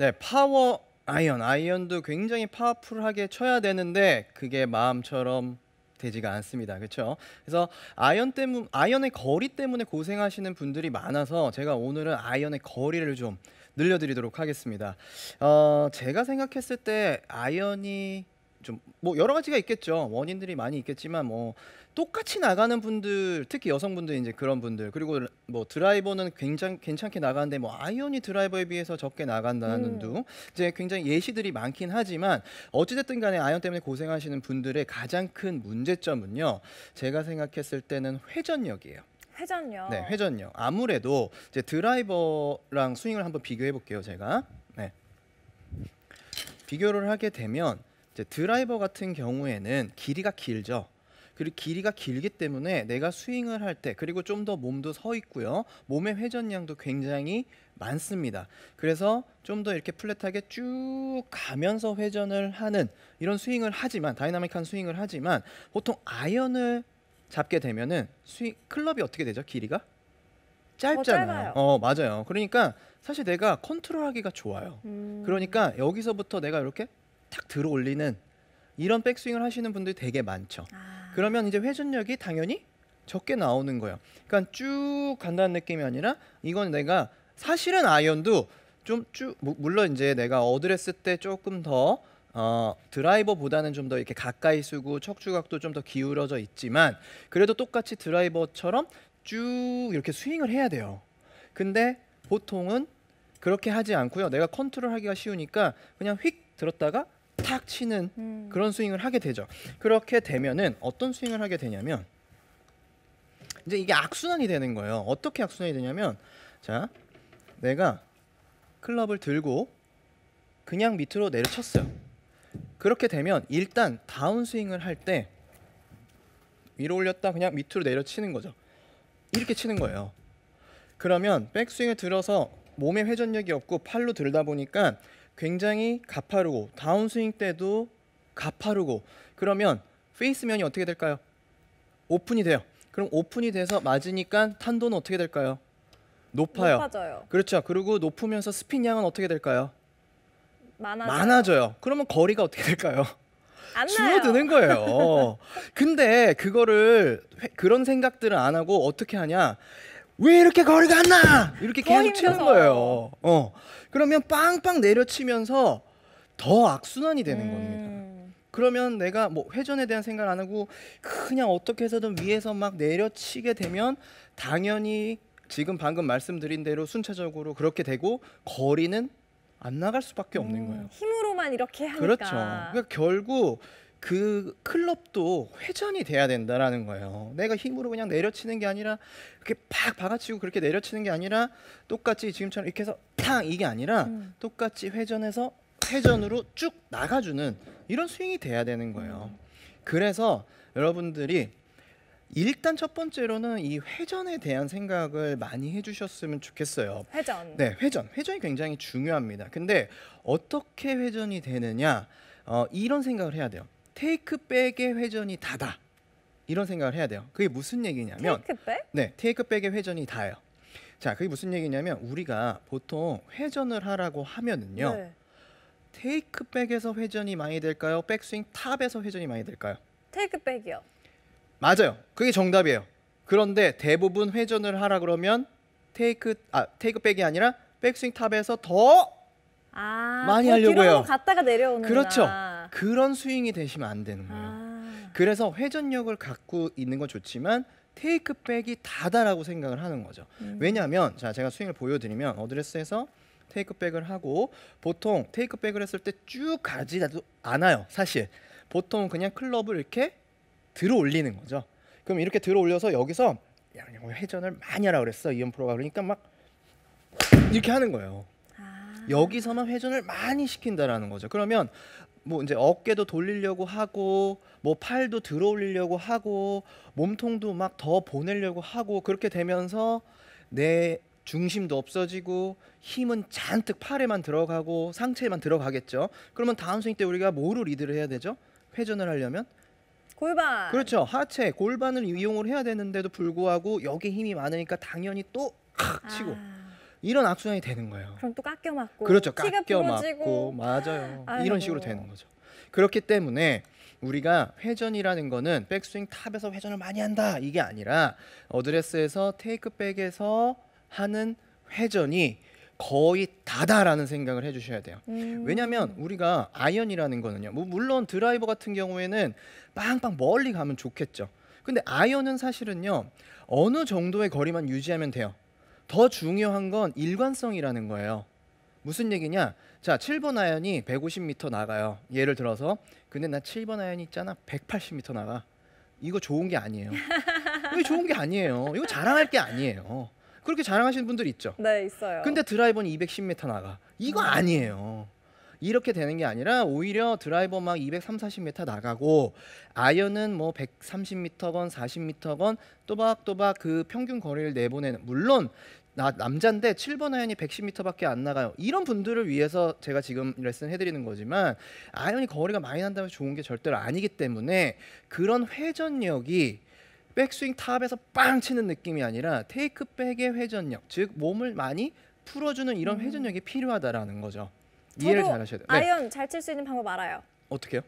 네, 파워 아이언. 아이언도 굉장히 파워풀하게 쳐야 되는데 그게 마음처럼 되지가 않습니다. 그렇죠? 그래서 아이언 때문 아이언의 거리 때문에 고생하시는 분들이 많아서 제가 오늘은 아이언의 거리를 좀 늘려드리도록 하겠습니다. 어, 제가 생각했을 때 아이언이 좀뭐 여러 가지가 있겠죠. 원인들이 많이 있겠지만 뭐 똑같이 나가는 분들, 특히 여성분들 이제 그런 분들 그리고 뭐 드라이버는 굉장히 괜찮게 나가는데 뭐 아이오니 드라이버에 비해서 적게 나간다는 음. 등 이제 굉장히 예시들이 많긴 하지만 어찌됐든 간에 아이언 때문에 고생하시는 분들의 가장 큰 문제점은요. 제가 생각했을 때는 회전력이에요. 회전력. 네, 회전력. 아무래도 이제 드라이버랑 스윙을 한번 비교해 볼게요, 제가. 네. 비교를 하게 되면 드라이버 같은 경우에는 길이가 길죠. 그리고 길이가 길기 때문에 내가 스윙을 할 때 그리고 좀 더 몸도 서 있고요. 몸의 회전량도 굉장히 많습니다. 그래서 좀 더 이렇게 플랫하게 쭉 가면서 회전을 하는 이런 스윙을 하지만 다이나믹한 스윙을 하지만 보통 아이언을 잡게 되면은 스윙 클럽이 어떻게 되죠? 길이가 짧잖아요. 어, 맞아요. 그러니까 사실 내가 컨트롤하기가 좋아요. 음. 그러니까 여기서부터 내가 이렇게 탁 들어올리는 이런 백스윙을 하시는 분들이 되게 많죠. 아. 그러면 이제 회전력이 당연히 적게 나오는 거예요. 그러니까 쭉 간다는 느낌이 아니라 이건 내가 사실은 아이언도 좀쭉 뭐, 물론 이제 내가 어드레스 때 조금 더 어, 드라이버보다는 좀 더 이렇게 가까이 쓰고 척추각도 좀 더 기울어져 있지만 그래도 똑같이 드라이버처럼 쭉 이렇게 스윙을 해야 돼요. 근데 보통은 그렇게 하지 않고요. 내가 컨트롤하기가 쉬우니까 그냥 휙 들었다가 탁 치는 음. 그런 스윙을 하게 되죠. 그렇게 되면은 어떤 스윙을 하게 되냐면 이제 이게 악순환이 되는 거예요. 어떻게 악순환이 되냐면 자 내가 클럽을 들고 그냥 밑으로 내려쳤어요. 그렇게 되면 일단 다운 스윙을 할 때 위로 올렸다 그냥 밑으로 내려치는 거죠. 이렇게 치는 거예요. 그러면 백스윙을 들어서 몸에 회전력이 없고 팔로 들다 보니까 굉장히 가파르고 다운스윙 때도 가파르고 그러면 페이스면이 어떻게 될까요? 오픈이 돼요. 그럼 오픈이 돼서 맞으니까 탄도는 어떻게 될까요? 높아요. 높아져요. 그렇죠. 그리고 높으면서 스핀 양은 어떻게 될까요? 많아져요. 많아져요. 그러면 거리가 어떻게 될까요? 줄어드는 거예요. 근데 그거를 그런 생각들을 안 하고 어떻게 하냐? 왜 이렇게 거리가 안 나? 이렇게 계속 치는 거예요. 어. 그러면 빵빵 내려치면서 더 악순환이 되는 음. 겁니다. 그러면 내가 뭐 회전에 대한 생각 안 하고 그냥 어떻게 해서든 위에서 막 내려치게 되면 당연히 지금 방금 말씀드린 대로 순차적으로 그렇게 되고 거리는 안 나갈 수밖에 없는 음, 거예요. 힘으로만 이렇게 하니까. 그렇죠. 그러니까 결국 그 클럽도 회전이 돼야 된다라는 거예요. 내가 힘으로 그냥 내려치는 게 아니라 이렇게 팍 박아치고 그렇게 내려치는 게 아니라 똑같이 지금처럼 이렇게 해서 탕 이게 아니라 음. 똑같이 회전해서 회전으로 쭉 나가주는 이런 스윙이 돼야 되는 거예요. 음. 그래서 여러분들이 일단 첫 번째로는 이 회전에 대한 생각을 많이 해주셨으면 좋겠어요. 회전. 네, 회전. 회전이 굉장히 중요합니다. 근데 어떻게 회전이 되느냐 어, 이런 생각을 해야 돼요. 테이크백의 회전이 다다 이런 생각을 해야 돼요. 그게 무슨 얘기냐면 테이크백? 네, 테이크백의 회전이 다예요. 자, 그게 무슨 얘기냐면 우리가 보통 회전을 하라고 하면은요. 네. 테이크백에서 회전이 많이 될까요? 백스윙 탑에서 회전이 많이 될까요? 테이크백이요. 맞아요. 그게 정답이에요. 그런데 대부분 회전을 하라 그러면 테이크 아 테이크백이 아니라 백스윙 탑에서 더 아, 많이 하려고 요 갔다가 내려오는 그렇죠. 그런 스윙이 되시면 안 되는 거예요. 아. 그래서 회전력을 갖고 있는 건 좋지만 테이크백이 다다라고 생각을 하는 거죠. 음. 왜냐하면 자 제가 스윙을 보여드리면 어드레스에서 테이크백을 하고 보통 테이크백을 했을 때 쭉 가지도 않아요. 사실 보통 그냥 클럽을 이렇게 들어 올리는 거죠. 그럼 이렇게 들어 올려서 여기서 야, 회전을 많이 하라 그랬어 이현 프로가 그러니까 막 이렇게 하는 거예요. 아. 여기서만 회전을 많이 시킨다라는 거죠. 그러면 뭐 이제 어깨도 돌리려고 하고 뭐 팔도 들어올리려고 하고 몸통도 막 더 보내려고 하고 그렇게 되면서 내 중심도 없어지고 힘은 잔뜩 팔에만 들어가고 상체에만 들어가겠죠. 그러면 다운 스윙 때 우리가 뭐로 리드를 해야 되죠? 회전을 하려면 골반. 그렇죠. 하체 골반을 이용을 해야 되는데도 불구하고 여기 힘이 많으니까 당연히 또 치고 아. 이런 악순환이 되는 거예요. 그럼 또 깎여 맞고 그렇죠. 깎여 맞고 맞아요. 아이고. 이런 식으로 되는 거죠. 그렇기 때문에 우리가 회전이라는 거는 백스윙 탑에서 회전을 많이 한다 이게 아니라 어드레스에서 테이크백에서 하는 회전이 거의 다다라는 생각을 해주셔야 돼요. 음. 왜냐하면 우리가 아이언이라는 거는요. 뭐 물론 드라이버 같은 경우에는 빵빵 멀리 가면 좋겠죠. 근데 아이언은 사실은요 어느 정도의 거리만 유지하면 돼요. 더 중요한 건 일관성이라는 거예요. 무슨 얘기냐? 자, 7번 아연이 150m 나가요. 예를 들어서 근데 나 7번 아연이 있잖아. 180m 나가. 이거 좋은 게 아니에요. 이거 좋은 게 아니에요. 이거 자랑할 게 아니에요. 그렇게 자랑하시는 분들 있죠. 네, 있어요. 근데 드라이버는 210m 나가. 이거 네. 아니에요. 이렇게 되는 게 아니라 오히려 드라이버 막2 3 0 40m 나가고 아이언은 뭐 130m건 40m건 또박또박 그 평균 거리를 내보내는 물론 나 남자인데 7번 아연이 110m밖에 안 나가요. 이런 분들을 위해서 제가 지금 레슨 해드리는 거지만 아연이 거리가 많이 난다면 좋은 게 절대로 아니기 때문에 그런 회전력이 백스윙 탑에서 빵 치는 느낌이 아니라 테이크백의 회전력, 즉 몸을 많이 풀어주는 이런 음. 회전력이 필요하다라는 거죠. 이해를 네. 잘 하셔야 돼요. 아연 잘 칠 수 있는 방법 알아요. 어떻게요?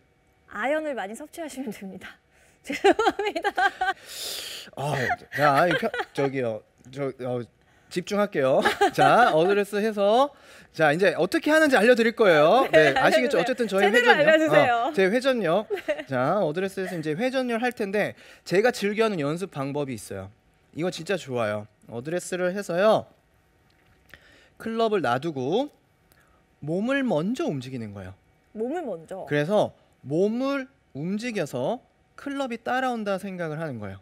아연을 많이 섭취하시면 됩니다. 죄송합니다. 아, 자, 저기요. 저 어, 집중할게요. 자, 어드레스 해서 자 이제 어떻게 하는지 알려드릴 거예요. 네, 네, 아시겠죠? 어쨌든 저희 회전요. 어, 제 회전요. 네. 자, 어드레스에서 이제 회전율 할 텐데 제가 즐겨하는 연습 방법이 있어요. 이거 진짜 좋아요. 어드레스를 해서요. 클럽을 놔두고 몸을 먼저 움직이는 거예요. 몸을 먼저. 그래서 몸을 움직여서 클럽이 따라온다 생각을 하는 거예요.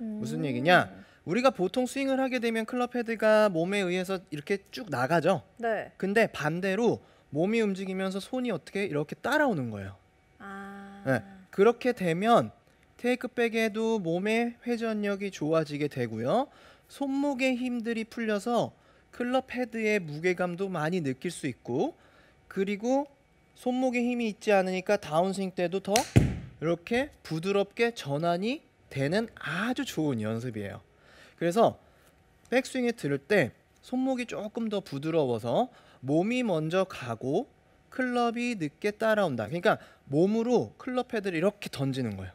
음. 무슨 얘기냐? 우리가 보통 스윙을 하게 되면 클럽 헤드가 몸에 의해서 이렇게 쭉 나가죠. 네. 근데 반대로 몸이 움직이면서 손이 어떻게 이렇게 따라오는 거예요. 아. 네. 그렇게 되면 테이크백에도 몸의 회전력이 좋아지게 되고요. 손목의 힘들이 풀려서 클럽 헤드의 무게감도 많이 느낄 수 있고 그리고 손목에 힘이 있지 않으니까 다운스윙 때도 더 이렇게 부드럽게 전환이 되는 아주 좋은 연습이에요. 그래서 백스윙에 들을 때 손목이 조금 더 부드러워서 몸이 먼저 가고 클럽이 늦게 따라온다. 그러니까 몸으로 클럽 헤드를 이렇게 던지는 거예요.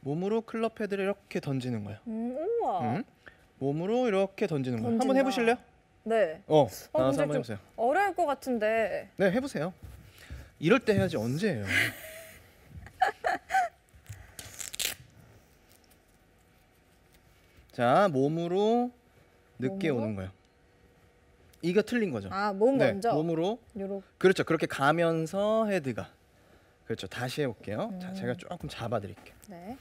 몸으로 클럽 헤드를 이렇게 던지는 거예요. 음, 우와. 음? 몸으로 이렇게 던지는 거. 한번 해보실래요? 네. 어, 어 나와서 한번 해보세요. 어려울 것 같은데. 네, 해보세요. 이럴 때 해야지 언제 해요? 자, 몸으로 늦게 몸으로? 오는 거예요. 이거 틀린 거죠. 아, 몸 네, 먼저. 몸으로. 요렇게. 그렇죠. 그렇게 가면서 헤드가. 그렇죠. 다시 해볼게요. 음. 자, 제가 조금 잡아드릴게요. 네.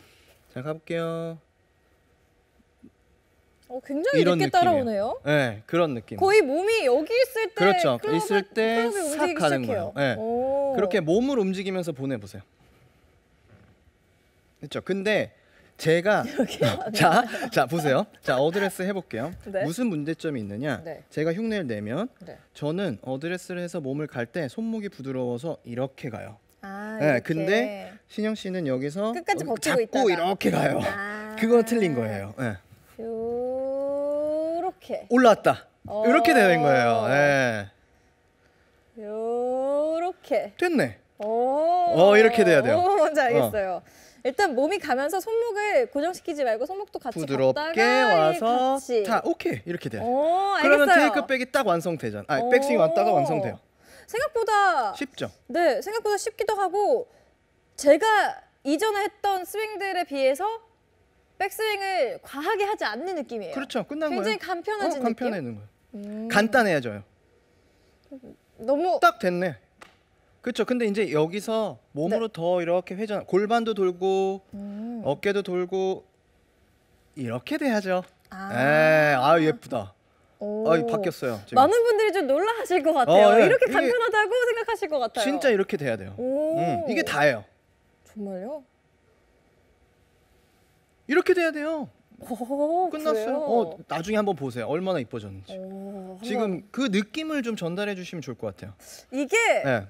자, 가볼게요. 어, 굉장히 이런 늦게 따라오네요. 네, 그런 느낌. 거의 몸이 여기 있을 때 그렇죠. 클럽을, 있을 때싹 가는 거예요. 네. 그렇게 몸을 움직이면서 보내보세요. 그렇죠. 근데 제가 자, 자 보세요. 자 어드레스 해볼게요. 네. 무슨 문제점이 있느냐? 네. 제가 흉내를 내면 네. 저는 어드레스를 해서 몸을 갈 때 손목이 부드러워서 이렇게 가요. 아, 네, 근데 신영 씨는 여기서 끝까지 여 어, 잡고 있다가. 이렇게 가요. 아 그거 틀린 거예요. 네. 이렇게 올랐다. 어... 이렇게 되는 거예요. 예. 요렇게 됐네. 어, 이렇게 돼야 돼요. 뭔지 어. 알겠어요. 어. 일단 몸이 가면서 손목을 고정시키지 말고 손목도 같이 부드럽게 와서 같이. 다 오케이 이렇게 돼요. 그러면 테이크 백이 딱 완성되잖아. 아, 백스윙 왔다가 완성돼요. 생각보다 쉽죠. 네, 생각보다 쉽기도 하고 제가 이전에 했던 스윙들에 비해서 백스윙을 과하게 하지 않는 느낌이에요. 그렇죠. 끝난 굉장히 간편해진 어, 간편해지는 거예요. 음. 간단해져요. 너무 딱 됐네. 그렇죠. 근데 이제 여기서 몸으로 네. 더 이렇게 회전, 골반도 돌고 음. 어깨도 돌고 이렇게 돼야죠. 아, 에이, 네. 아 예쁘다. 아, 바뀌었어요. 지금. 많은 분들이 좀 놀라하실 것 같아요. 어, 네. 이렇게 간편하다고 생각하실 것 같아요. 진짜 이렇게 돼야 돼요. 음, 이게 다예요. 정말요? 이렇게 돼야 돼요. 오, 끝났어요. 어, 나중에 한번 보세요. 얼마나 이뻐졌는지. 오, 지금 그 느낌을 좀 전달해 주시면 좋을 것 같아요. 이게 네.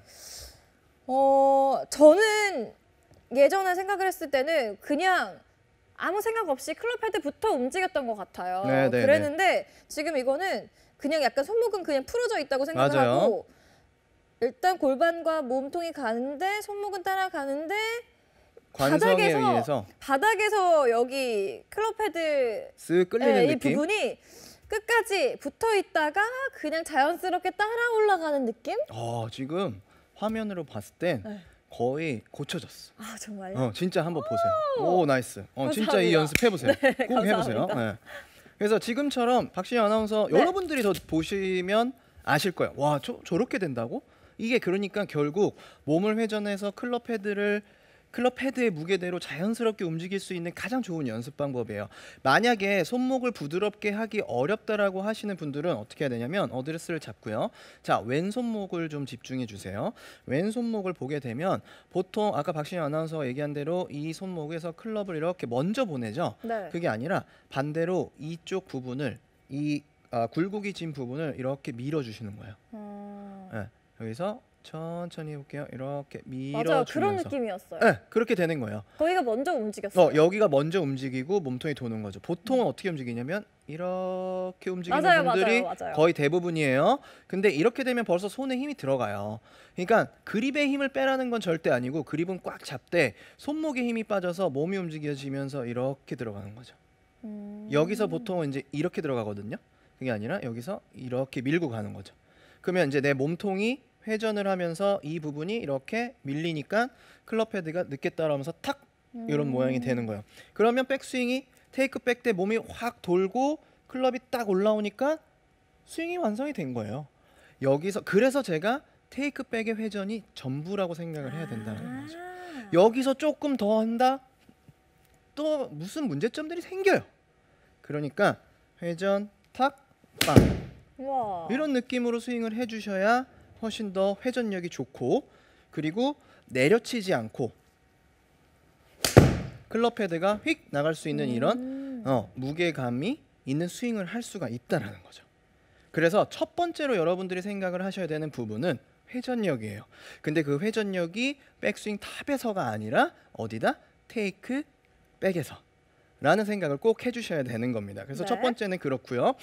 어, 저는 예전에 생각을 했을 때는 그냥 아무 생각 없이 클럽 헤드부터 움직였던 것 같아요. 네, 네, 네. 그랬는데 지금 이거는 그냥 약간 손목은 그냥 풀어져 있다고 생각을 맞아요. 하고 일단 골반과 몸통이 가는데 손목은 따라가는데 바닥에서 의해서. 바닥에서 여기 클럽헤드 쓱 끌리는 에, 예, 이 느낌? 부분이 끝까지 붙어 있다가 그냥 자연스럽게 따라 올라가는 느낌? 어, 지금 화면으로 봤을 땐 네. 거의 고쳐졌어. 아 정말요? 어, 진짜 한번 보세요. 오 나이스. 어, 진짜 이 연습 네, 해보세요. 네, 꼭 감사합니다. 해보세요. 네. 그래서 지금처럼 박신혜 아나운서 네. 여러분들이 더 보시면 아실 거예요. 와 저, 저렇게 된다고? 이게 그러니까 결국 몸을 회전해서 클럽 헤드를 클럽 헤드의 무게대로 자연스럽게 움직일 수 있는 가장 좋은 연습 방법이에요. 만약에 손목을 부드럽게 하기 어렵다라고 하시는 분들은 어떻게 해야 되냐면 어드레스를 잡고요. 자, 왼손목을 좀 집중해 주세요. 왼손목을 보게 되면 보통 아까 박신혜 아나운서 얘기한 대로 이 손목에서 클럽을 이렇게 먼저 보내죠. 네. 그게 아니라 반대로 이쪽 부분을 이 아, 굴곡이 진 부분을 이렇게 밀어 주시는 거예요. 음... 네, 여기서 천천히 해볼게요. 이렇게 밀어주면서 맞아 그런 느낌이었어요. 네, 그렇게 되는 거예요. 거기가 먼저 움직였어요. 어, 여기가 먼저 움직이고 몸통이 도는 거죠. 보통은 어떻게 움직이냐면 이렇게 움직이는 맞아요, 분들이 맞아요, 맞아요. 거의 대부분이에요. 근데 이렇게 되면 벌써 손에 힘이 들어가요. 그러니까 그립의 힘을 빼라는 건 절대 아니고 그립은 꽉 잡되 손목에 힘이 빠져서 몸이 움직여지면서 이렇게 들어가는 거죠. 음... 여기서 보통은 이제 이렇게 들어가거든요. 그게 아니라 여기서 이렇게 밀고 가는 거죠. 그러면 이제 내 몸통이 회전을 하면서 이 부분이 이렇게 밀리니까 클럽 헤드가 늦게 따라오면서 탁 이런 음. 모양이 되는 거예요. 그러면 백스윙이 테이크백 때 몸이 확 돌고 클럽이 딱 올라오니까 스윙이 완성이 된 거예요. 여기서 그래서 제가 테이크백의 회전이 전부라고 생각을 해야 된다는 아. 거죠. 여기서 조금 더 한다 또 무슨 문제점들이 생겨요. 그러니까 회전 탁 빵. 우와. 이런 느낌으로 스윙을 해주셔야 훨씬 더 회전력이 좋고 그리고 내려치지 않고 클럽 헤드가 휙 나갈 수 있는 이런 음. 어, 무게감이 있는 스윙을 할 수가 있다라는 거죠. 그래서 첫 번째로 여러분들이 생각을 하셔야 되는 부분은 회전력이에요. 근데 그 회전력이 백스윙 탑에서가 아니라 어디다? 테이크 백에서 라는 생각을 꼭 해주셔야 되는 겁니다. 그래서 네. 첫 번째는 그렇고요.